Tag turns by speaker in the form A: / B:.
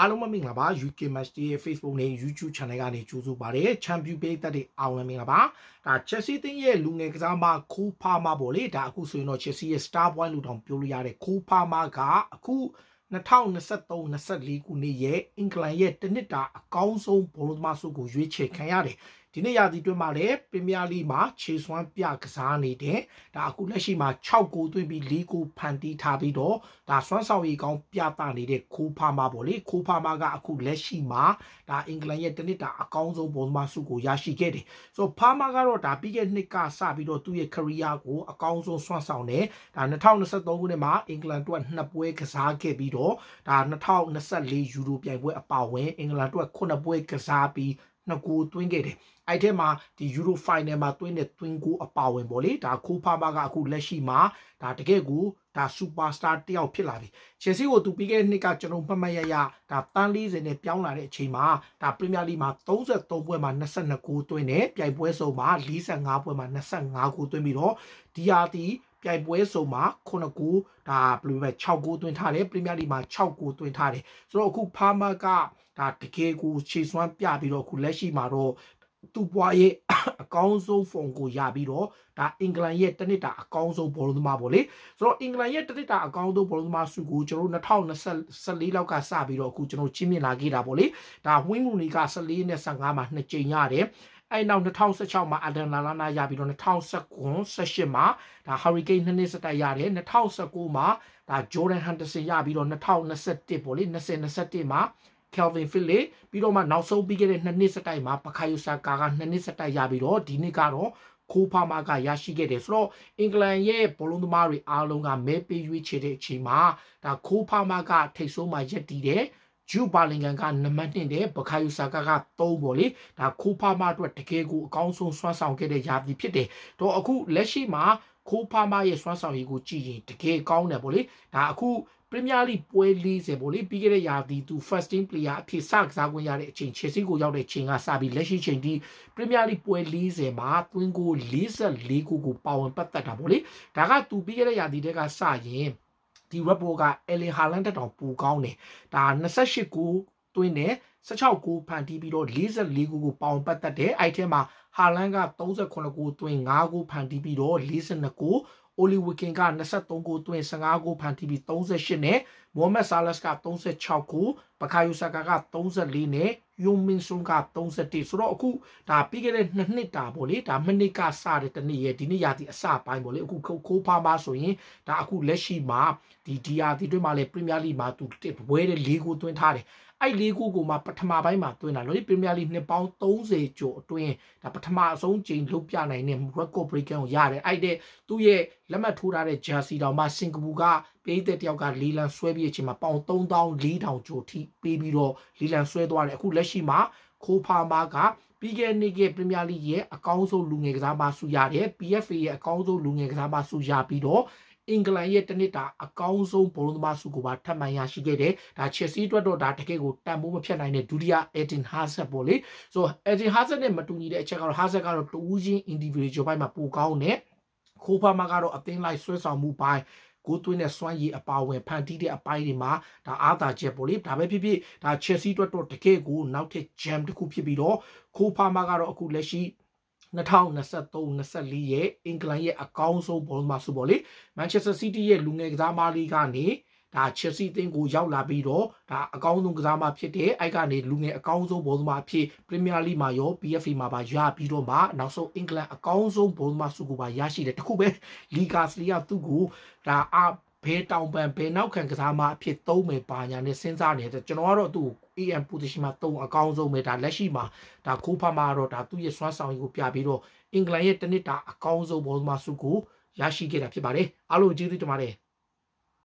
A: အားလုံးမမင်္ဂလာပါ UK Matchday ရဲ့ Facebook နဲ့ YouTube Channel ကနေကြိုဆိုပါရစေ Champion Bay တက်တဲ့အောင်လမင်္ဂလာပါဒါ Chelsea တင်းရဲ့လူငယ်ကစားမခိုးဖာမပေါ့လေဒါအခုဆိုရင်တော့ Chelsea ရဲ့ Star Point လို့တောင်ပြောလို့ရတဲ့ခိုးဖာမကအခု2023-24ခုနှစ်ရဲ့အင်္ဂလန်ရဲ့တနစ်တာအကောင်းဆုံးဘောလုံးသမားဆုကိုရွေးချယ်ခံရတယ်ဒီနေ့ရာသီတွင်းမှာလည်းပင်မလီမှာခြေစွမ်းပြကစားနေတဲ့ဒါအခုလက်ရှိမှာ6ကိုသွင်းပြီး4ကိုဖန်တီးထားပြီးတော့ဒါစွမ်းဆောင်ရည်ကောင်းပြသနေတဲ့ခိုးဖာမာပေါ့လေခိုးဖာမာကအခုလက်ရှိမှာဒါအင်္ဂလန်ရဲ့တနစ်တာအကောင်းဆုံးပုံမှန်စုကိုရရှိခဲ့တယ်ဆိုတော့ဖာမာကတော့ဒါပြီးခဲ့နှစ်ကစပြီးတော့သူ့ရဲ့ career ကိုအကောင်းဆုံးစွမ်းဆောင်တယ်ဒါ2023ခုနှစ်မှာအင်္ဂလန်တွက်နှစ်ပွဲကစားခဲ့ပြီးတော့ဒါ2024ယူရိုပြိုင်ပွဲအပါအဝင်အင်္ဂလန်တွက်9ပွဲကစားပြီးနှစ်ကိုတွင်းခဲ့တယ်အဲ့ထဲမှာဒီ Euro Final မှာတွင်းတဲ့တွင်းကိုအပါဝင်ပေါ့လေဒါခိုးဖားပါကအခုလက်ရှိမှာဒါတကယ့်ကိုဒါ Superstar တယောက်ဖြစ်လာပြီ Chelsea ကိုသူပြီးခဲ့တဲ့နှစ်ကကျွန်တော်မှတ်မှတ်ရရဒါတန်း40နဲ့ပြောင်းလာတဲ့အချိန်မှာဒါ Premier League မှာ33ပွဲမှာ22ကိုတွင်းတယ်ပြိုင်ပွဲစုံမှာ45ပွဲမှာ25ကိုတွင်းပြီးတော့ဒီဟာတီပြိုင်ပွဲစုံမှာ9ကိုဒါဘယ်လိုပဲ6ကိုတွင်းထားတယ် Premier League မှာ6ကိုတွင်းထားတယ်ဆိုတော့အခု Parma ကဒါတကယ်ကိုခြေစွမ်းပြပြီးတော့ခုလက်ရှိမှာတော့သူ့ပွားရဲ့အကောင်းဆုံးဖုန်ကိုရပြီးတော့ဒါအင်္ဂလန်ရဲ့တနစ်တာအကောင်းဆုံးဘောလုံးသမားပေါ့လေဆိုတော့အင်္ဂလန်ရဲ့တနစ်တာအကောင်းဆုံးဘောလုံးသမားဆုကိုကျွန်တော်2024လောက်ကစပြီးတော့အခုကျွန်တော်ချင်းမြင်လာခဲ့တာပေါ့လေဒါဝင်းရူနီက14နဲ့15မှာနှစ်ကြိမ်ရတယ်အဲ့နောက်2016မှာအဒန်လာလာနာရပြီးတော့2018မှာဒါဟာရီကိန်းနှစ်နှစ်စတိုက်ရတယ်2019မှာဒါဂျိုဒန်ဟန်ဒဆင်ရပြီးတော့2021ပေါ့လေ2021မှာ Kelvin Phillips ပြီးတော့မှနောက်ဆုံးပြီးခဲ့တဲ့နှစ်နှစ်စတိုက်မှာ Bakayo Saka ကနှစ်နှစ်စတိုက်ရပြီးတော့ဒီနှစ်ကတော့ကိုဖာမာကရရှိခဲ့တယ်ဆိုတော့အင်္ဂလန်ရဲ့ဘောလုံးသမားတွေအားလုံးကမဲပေးရွေးချယ်တဲ့အချိန်မှာဒါကိုဖာမာကထိတ်ဆုံးမှရက်တည်တယ်ဂျူပါလင်ကန်ကနံပါတ်1တဲ့ဘကာယူဆာကာက3ပေါ့လေဒါကိုဖာမာအတွက်တကယ်ကိုအကောင်းဆုံးစွမ်းဆောင်ခဲ့တဲ့ရာသီဖြစ်တယ်တော့အခုလက်ရှိမှာကိုဖာမာရဲ့စွမ်းဆောင်ရည်ကိုကြည့်ရင်တကယ်ကောင်းတယ်ပေါ့လေဒါအခု Premier League ပွဲ40ပေါ့လေပြီးခဲ့တဲ့ရာသီသူ first team player အဖြစ်စကစားခွင့်ရတဲ့အချိန် Chelsea ကိုရောက်တဲ့အချိန်ကစပြီးလက်ရှိချိန်ထိ Premier League ပွဲ40မှာ twin goal 44ကိုကိုပါဝင်ပတ်သက်တာပေါ့လေဒါကသူပြီးခဲ့တဲ့ရာသီတက်ကစရင်ဒီ Red Bull က Erling Haaland တက်တော်ပူကောင်းတယ်ဒါ28ကိုတွင်းတယ်16ကိုဖန်တီးပြီးတော့44ကိုကိုပေါင်ပတ်သက်တယ်အဲ့ထဲမှာဟာလန်က38ကိုတွင်5ကိုဖန်တီးပြီးတော့42ကိုအိုလီဝီကင်က23ကိုတွင်15ကိုဖန်တီးပြီး38နဲ့မိုဟမက်ဆာလတ်က36ကိုဘကာယိုဆာကာက34နဲ့ယုံမင်းစွန်က31ဆိုတော့အခုဒါပြီးခဲ့တဲ့နှစ်နှစ်တာပေါ့လေဒါမနစ်ကစတဲ့တနေ့ရဲ့ဒီနေ့ရာသီအစပိုင်းပေါ့လေအခုခိုးဖားမှာဆိုရင်ဒါအခုလက်ရှိမှာဒီဒီရာသီတွင်းမှာလည်းပရီးမီးယားလိမှာသူတစ်ပွဲတဲ့၄ကိုသွင်းထားတယ်အဲ့၄ကိုကိုမှပထမပိုင်းမှာသွင်းတာလို့ဒီပရီးမီးယားလိနှစ်ပေါင်း30ကျော်အတွင်းဒါပထမအဆုံးချိန်လုပြနိုင်တဲ့ record breaking ကိုရတယ်အဲ့တဲ့သူ့ရဲ့လက်မှတ်ထိုးထားတဲ့ jersey တောင်မှစင်ကာပူကပိတ်သက်တယောက်ကလီလန်ဆွဲပြီးအချိန်မှာပေါင်3000 4000ကျော်ထိပေးပြီးတော့လီလန်ဆွဲသွားတယ်အခုလက်ရှိမှာခိုးဖာမားကပြီးခဲ့နှစ်ကပရီးမီယာလိရဲ့အကောင်းဆုံးလူငယ်ကစားပါစုရတယ် PFA ရဲ့အကောင်းဆုံးလူငယ်ကစားပါစုရပြီးတော့အင်္ဂလန်ရဲ့တနစ်တာအကောင်းဆုံးဘောလုံးသမားစုကိုပါထပ်မံရရှိခဲ့တယ်။ဒါ Chelsea အတွက်တော့ဒါတကယ့်ကိုတန်ဖိုးမဖြတ်နိုင်တဲ့ဒုတိယ Eden Hazard ပေါ့လေ။ဆို Eden Hazard နဲ့မတူညီတဲ့အချက်ကတော့ Hazard ကတော့တူးချင်း individual ဘိုင်းမှာပိုကောင်းတယ်။ခိုးဖာမကတော့အသင်းလိုက်ဆွဲဆောင်မှုပိုင်းကိုသွင်းတဲ့စွမ်းရည်အပါဝင်ဖန်တီးတဲ့အပိုင်းတွေမှာဒါအားသာချက်ပေါ့လေဒါပဲဖြစ်ဖြစ်ဒါ Chelsea အတွက်တော့တကယ့်ကိုနောက်ထပ် jam တစ်ခုဖြစ်ပြီးတော့ခိုးဖာမာကတော့အခုလက်ရှိ2023-24ရဲ့အင်္ဂလန်ရဲ့အကောင်းဆုံးဘောလုံးမှာဆိုပေါ့လေ Manchester City ရဲ့လူငယ်ကစားမလေးကနေဒါချက်စီတင်းကိုရောက်လာပြီးတော့ဒါအကောင်းဆုံးကစားမဖြစ်တဲ့အိုက်ကနေလူငယ်အကောင်းဆုံးဘောသမားဖြစ်ပရီးမီးယားလိမှာရော PFA မှာပါရပြီးတော့မှနောက်ဆုံးအင်္ဂလန်အကောင်းဆုံးဘောသမားစုကိုပါရရှိတယ်တခုပဲလီဂါစလီယာသူ့ကိုဒါအဘဲတောင်ပန်ဘဲနောက်ခံကစားမအဖြစ်သုံးမယ်ပါညာနဲ့စဉ်းစားနေတယ်ကျွန်တော်ကတော့သူ့ AM position မှာသုံးအကောင်းဆုံးပဲဒါလက်ရှိမှာဒါခိုးဖမှာတော့ဒါသူ့ရဲ့စွမ်းဆောင်ရည်ကိုပြပြီးတော့အင်္ဂလန်ရဲ့တနစ်တာအကောင်းဆုံးဘောသမားစုကိုရရှိခဲ့တာဖြစ်ပါတယ်အားလုံးကျေးဇူးတင်ပါတယ်